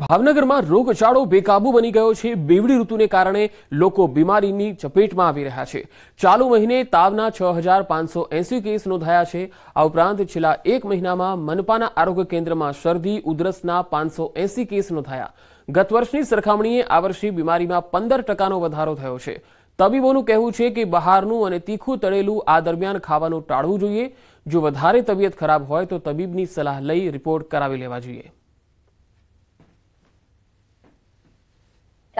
ભાવનગરમાં રોગચાળો બેકાબુ બની ગયો છે બેવડી ઋતુને કારણે લોકો બીમારીની ચપેટમાં આવી રહ્યા છે ચાલુ મહિને તાવના છ હજાર પાંચસો એસી કેસ નોંધાયા છે આ ઉપરાંત છેલ્લા એક મહિનામાં મનપાના આરોગ્ય કેન્દ્રમાં શરદી ઉધરસના પાંચસો એસી કેસ નોંધાયા ગત વર્ષની સરખામણીએ આ વર્ષે બીમારીમાં પંદર ટકાનો વધારો થયો છે તબીબોનું કહેવું છે કે બહારનું અને તીખું તળેલું આ દરમિયાન ખાવાનું ટાળવું જોઈએ જો વધારે તબિયત ખરાબ હોય તો તબીબની સલાહ લઈ રિપોર્ટ કરાવી લેવા જોઈએ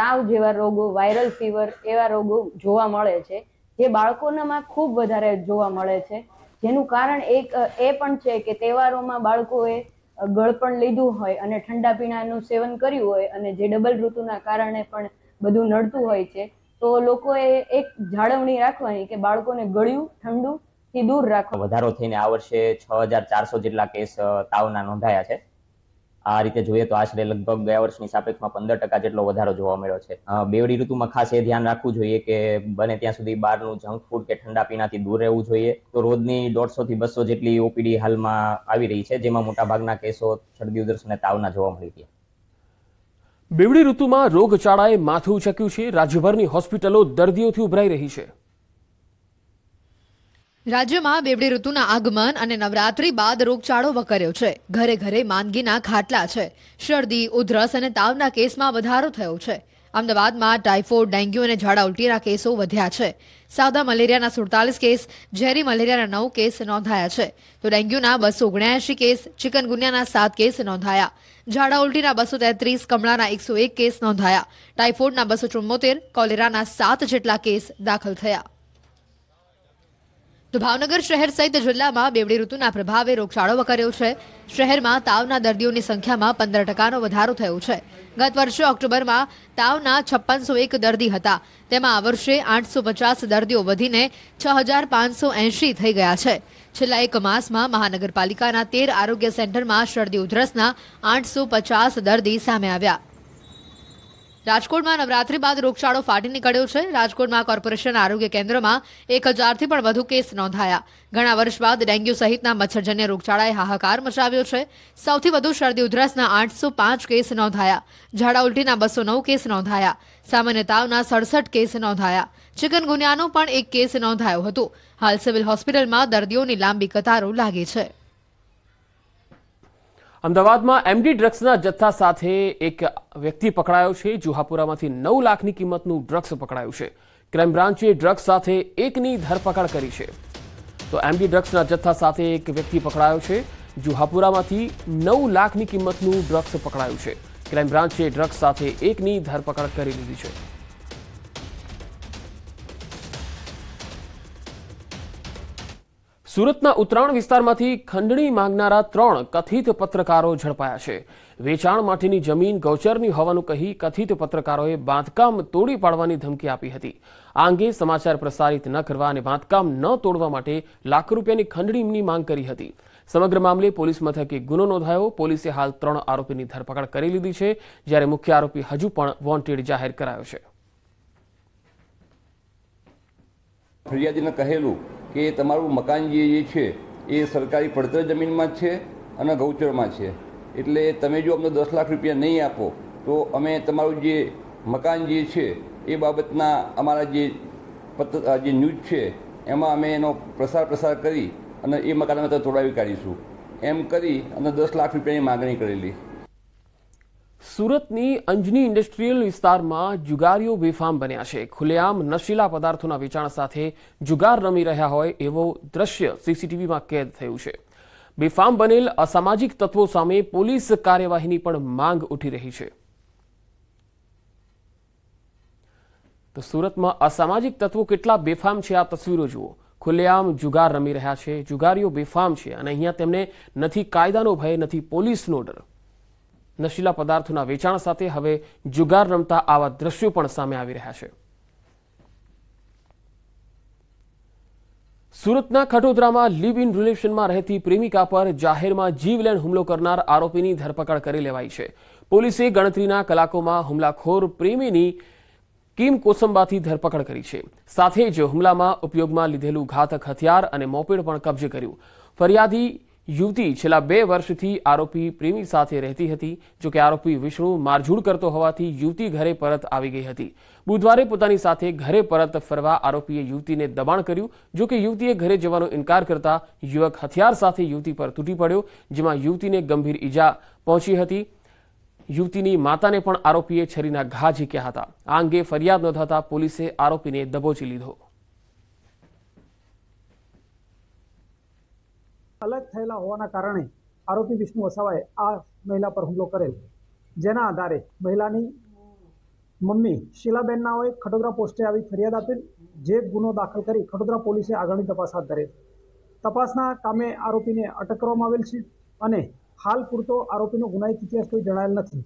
તાવ જેવા રોગો વાયરલ ફીવર એવા રોગો જોવા મળે છે જે બાળકોનામાં ખૂબ વધારે જોવા મળે છે જેનું કારણ એક એ પણ છે કે તહેવારોમાં બાળકોએ ગળપણ લીધું હોય અને ઠંડા પીણાનું સેવન કર્યું હોય અને જે ડબલ ઋતુના કારણે પણ બધું નડતું હોય છે તો લોકોએ એક જાળવણી રાખવાની કે બાળકોને ગળ્યું ઠંડુ થી દૂર રાખવા વધારો થઈને આ વર્ષે છ હજાર ચારસો જેટલા કેસ તાવના નોંધાયા છે આ રીતે જોઈએ તો આશરે લગભગ ગયા વર્ષની સાપેક્ષમાં પંદર ટકા જેટલો વધારો જોવા મળ્યો છે બેવડી ઋતુમાં ખાસ એ ધ્યાન રાખવું જોઈએ કે બને ત્યાં સુધી બહારનું જંક ફૂડ કે ઠંડા પીણાથી દૂર રહેવું જોઈએ તો રોજની દોઢસો થી બસો જેટલી ઓપીડી હાલમાં આવી રહી છે જેમાં મોટાભાગના કેસો શરદી ઉધરસ અને તાવના જોવા મળી છે બેવડી ઋતુમાં રોગચાળાએ માથું ચક્યું છે રાજ્યભરની હોસ્પિટલો દર્દીઓથી ઉભરાઈ રહી છે રાજ્યમાં બેવડી ઋતુના આગમન અને નવરાત્રી બાદ રોગચાળો વકર્યો છે ઘરે ઘરે માંદગીના ખાટલા છે શરદી ઉધરસ અને તાવના કેસમાં વધારો થયો છે અમદાવાદમાં ટાઇફોઇડ ડેન્ગ્યુ અને ઝાડા ઉલટીના કેસો વધ્યા છે સાદા મલેરિયાના સુડતાલીસ કેસ ઝેરી મલેરિયાના નવ કેસ નોંધાયા છે તો ડેન્ગ્યુના બસો ઓગણ્યાએંશી કેસ ચિકનગુનિયાના સાત કેસ નોંધાયા ઝાડા ઉલટીના બસો તેત્રીસ કમળાના એકસો એક કેસ નોંધાયા ટાઇફોઇડના બસો ચુમ્મોતેર કોલેરાના સાત જેટલા કેસ દાખલ થયા તો ભાવનગર શહેર સહિત જિલ્લામાં બેવડી ઋતુના પ્રભાવે રોગચાળો વકર્યો છે શહેરમાં તાવના દર્દીઓની સંખ્યામાં પંદર ટકાનો વધારો થયો છે ગત વર્ષે ઓક્ટોબરમાં તાવના છપ્પનસો એક દર્દી હતા તેમાં આ વર્ષે આઠસો પચાસ દર્દીઓ વધીને છ હજાર પાંચસો એંશી થઈ ગયા છે છેલ્લા એક માસમાં મહાનગરપાલિકાના તેર આરોગ્ય સેન્ટરમાં શરદી ઉધરસના આઠસો પચાસ દર્દી સામે આવ્યા રાજકોટમાં નવરાત્રી બાદ રોગચાળો ફાટી નીકળ્યો છે રાજકોટમાં કોર્પોરેશન આરોગ્ય કેન્દ્રમાં એક હજારથી પણ વધુ કેસ નોંધાયા ઘણા વર્ષ બાદ ડેન્ગ્યુ સહિતના મચ્છરજન્ય રોગચાળાએ હાહાકાર મચાવ્યો છે સૌથી વધુ શરદી ઉધરસના આઠસો પાંચ કેસ નોંધાયા ઝાડા ઉલટીના બસો નવ કેસ નોંધાયા સામાન્ય તાવના સડસઠ કેસ નોંધાયા ચિકનગુનિયાનો પણ એક કેસ નોંધાયો હતો હાલ સિવિલ હોસ્પિટલમાં દર્દીઓની લાંબી કતારો લાગી છે અમદાવાદમાં એમડી ડ્રગ્સના જથ્થા સાથે એક વ્યક્તિ પકડાયો છે જુહાપુરામાંથી નવ લાખની કિંમતનું ડ્રગ્સ પકડાયું છે ક્રાઇમ બ્રાન્ચે ડ્રગ્સ સાથે એકની ધરપકડ કરી છે તો એમડી ડ્રગ્સના જથ્થા સાથે એક વ્યક્તિ પકડાયો છે જુહાપુરામાંથી નવ લાખની કિંમતનું ડ્રગ્સ પકડાયું છે ક્રાઇમ બ્રાન્ચે ડ્રગ્સ સાથે એકની ધરપકડ કરી લીધી છે સુરતના ઉત્તરાયણ વિસ્તારમાંથી ખંડણી માંગનારા ત્રણ કથિત પત્રકારો ઝડપાયા છે વેચાણ માટેની જમીન ગૌચરની હોવાનું કહી કથિત પત્રકારોએ બાંધકામ તોડી પાડવાની ધમકી આપી હતી આ અંગે સમાચાર પ્રસારિત ન કરવા અને બાંધકામ ન તોડવા માટે લાખ રૂપિયાની ખંડણીની માંગ કરી હતી સમગ્ર મામલે પોલીસ મથકે ગુનો નોંધાયો પોલીસે હાલ ત્રણ આરોપીની ધરપકડ કરી લીધી છે જ્યારે મુખ્ય આરોપી હજુ પણ વોન્ટેડ જાહેર કરાયો છે ફરિયાદીને કહેલું કે તમારું મકાન જે જે છે એ સરકારી પડતર જમીનમાં જ છે અને ગૌચરમાં છે એટલે તમે જો અમને દસ લાખ રૂપિયા નહીં આપો તો અમે તમારું જે મકાન જે છે એ બાબતના અમારા જે પત્ર જે ન્યૂઝ છે એમાં અમે એનો પ્રસાર પ્રસાર કરી અને એ મકાન અમે તોડાવી કાઢીશું એમ કરી અને દસ લાખ રૂપિયાની માગણી કરેલી સુરતની અંજની ઇન્ડસ્ટ્રીયલ વિસ્તારમાં જુગારીઓ બેફામ બન્યા છે ખુલ્લેઆમ નશીલા પદાર્થોના વેચાણ સાથે જુગાર રમી રહ્યા હોય એવો દ્રશ્ય સીસીટીવીમાં કેદ થયું છે બેફામ બનેલ અસામાજિક તત્વો સામે પોલીસ કાર્યવાહીની પણ માંગ ઉઠી રહી છે તો સુરતમાં અસામાજિક તત્વો કેટલા બેફામ છે આ તસવીરો જુઓ ખુલ્લેઆમ જુગાર રમી રહ્યા છે જુગારીઓ બેફામ છે અને અહીંયા તેમને નથી કાયદાનો ભય નથી પોલીસનો ડર નશીલા પદાર્થોના વેચાણ સાથે હવે જુગાર રમતા આવા દ્રશ્યો પણ સામે આવી રહ્યા છે સુરતના ખટોદરામાં લીવ ઇન રિલેશનમાં રહેતી પ્રેમિકા પર જાહેરમાં જીવલેણ હુમલો કરનાર આરોપીની ધરપકડ કરી લેવાઈ છે પોલીસે ગણતરીના કલાકોમાં હુમલાખોર પ્રેમીની કિમ કોસંબાથી ધરપકડ કરી છે સાથે જ હુમલામાં ઉપયોગમાં લીધેલું ઘાતક હથિયાર અને મોપેડ પણ કબજે કર્યું ફરિયાદી યુવતી છેલ્લા બે વર્ષથી આરોપી પ્રેમી સાથે રહેતી હતી જો કે આરોપી વિષ્ણુ મારઝૂડ કરતો હોવાથી યુવતી ઘરે પરત આવી ગઈ હતી બુધવારે પોતાની સાથે ઘરે પરત ફરવા આરોપીએ યુવતીને દબાણ કર્યું જો કે યુવતીએ ઘરે જવાનો ઇનકાર કરતા યુવક હથિયાર સાથે યુવતી પર તૂટી પડ્યો જેમાં યુવતીને ગંભીર ઈજા પહોંચી હતી યુવતીની માતાને પણ આરોપીએ છરીના ઘા ઝીક્યા હતા આ અંગે ફરિયાદ નોંધાતા પોલીસે આરોપીને દબોચી લીધો અલગ થયેલા હોવાના કારણે આરોપી વિષ્ણુ વસાવાએ આ મહિલા પર હુમલો કરેલ જેના આધારે મહિલાની મમ્મી શીલાબેનનાઓએ ખડોદરા પોસ્ટે આવી ફરિયાદ આપેલ જે ગુનો દાખલ કરી ખડોદરા પોલીસે આગળની તપાસ હાથ ધરેલ તપાસના કામે આરોપીને અટક કરવામાં આવેલ છે અને હાલ પૂરતો આરોપીનો ગુનાહિત ઇતિહાસ કોઈ જણાયેલ નથી